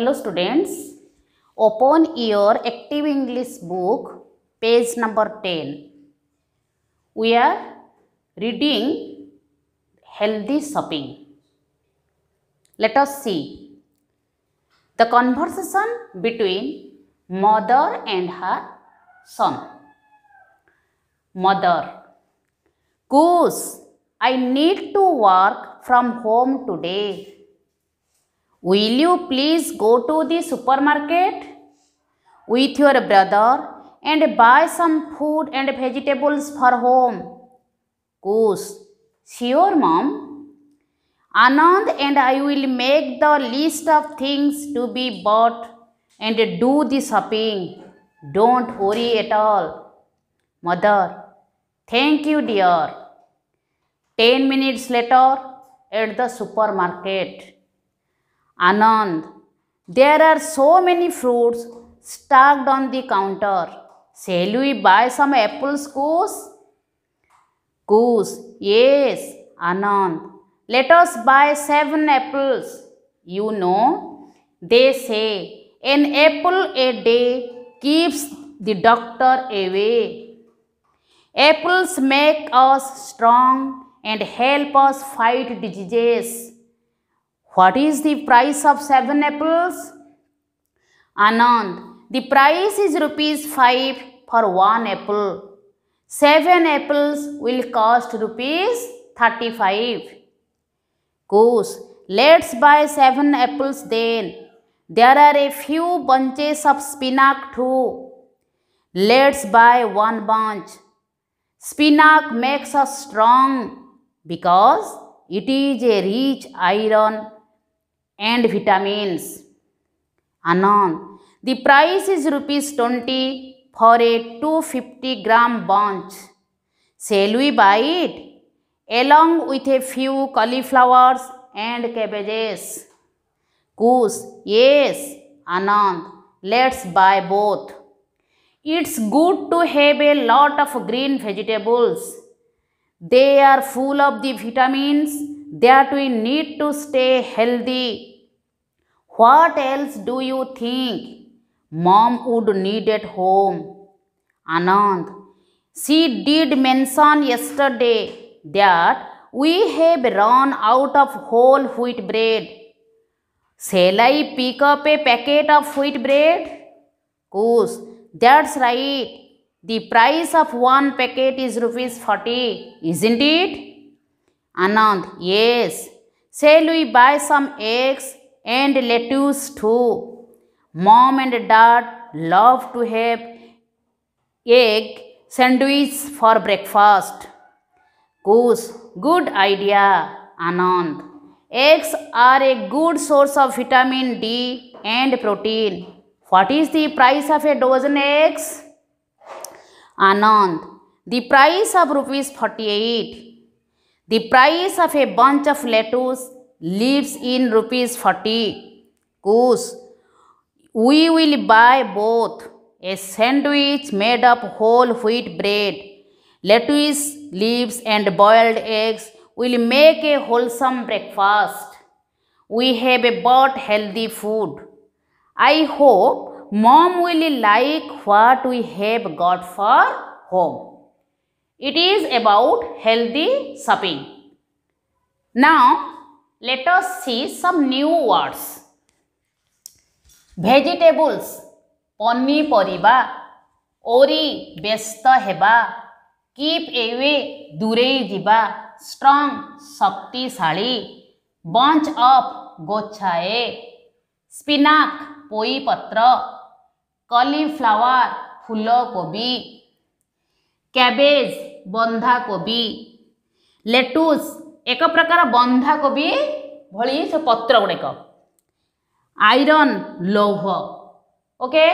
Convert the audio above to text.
Hello students, open your active English book page number 10. We are reading healthy shopping. Let us see. The conversation between mother and her son. Mother, Goose, I need to work from home today. Will you please go to the supermarket with your brother and buy some food and vegetables for home? Goose, sure mom. Anand and I will make the list of things to be bought and do the shopping. Don't worry at all. Mother, thank you dear. 10 minutes later at the supermarket. Anand. There are so many fruits stacked on the counter. Shall we buy some apples, Goose? Goose, yes, Anand. Let us buy seven apples. You know, they say, an apple a day keeps the doctor away. Apples make us strong and help us fight diseases. What is the price of seven apples? Anand, the price is rupees 5 for one apple. Seven apples will cost rupees 35. Goose, let's buy seven apples then. There are a few bunches of spinach too. Let's buy one bunch. Spinach makes us strong because it is a rich iron and vitamins. Anand, the price is rupees 20 for a 250 gram bunch. Shall we buy it? Along with a few cauliflowers and cabbages. Kus, yes. Anand, let's buy both. It's good to have a lot of green vegetables. They are full of the vitamins that we need to stay healthy what else do you think mom would need at home? Anand, she did mention yesterday that we have run out of whole wheat bread. Shall I pick up a packet of wheat bread? Course, that's right. The price of one packet is rupees 40, isn't it? Anand, yes. Shall we buy some eggs and lettuce too. Mom and dad love to have egg sandwich for breakfast. Goose, good idea, Anand. Eggs are a good source of vitamin D and protein. What is the price of a dozen eggs? Anand, the price of rupees 48. The price of a bunch of lettuce lives in rupees 40 Goose. We will buy both a sandwich made of whole wheat bread, lettuce, leaves and boiled eggs will make a wholesome breakfast. We have bought healthy food. I hope mom will like what we have got for home. It is about healthy shopping. Now, let us see some new words vegetables ପନିପରିବା worry ବ୍ୟସ୍ତ ହେବା keep away ଦୂରେଇ ଯିବା strong ଶକ୍ତିଶାଳୀ bunch of ଗୋଛାଏ spinach ପୋଇପତ୍ର cauliflower ଫୁଲକୋବି cabbage ବନ୍ଧାକୋବି ଲେଟୁସ୍ ଏକ ପ୍ରକାର ବନ୍ଧାକୋବି ଭଳି ସେ ପତ୍ର ଗୁଡ଼ିକ ଆଇରନ୍ ଲୌହ ଓକେ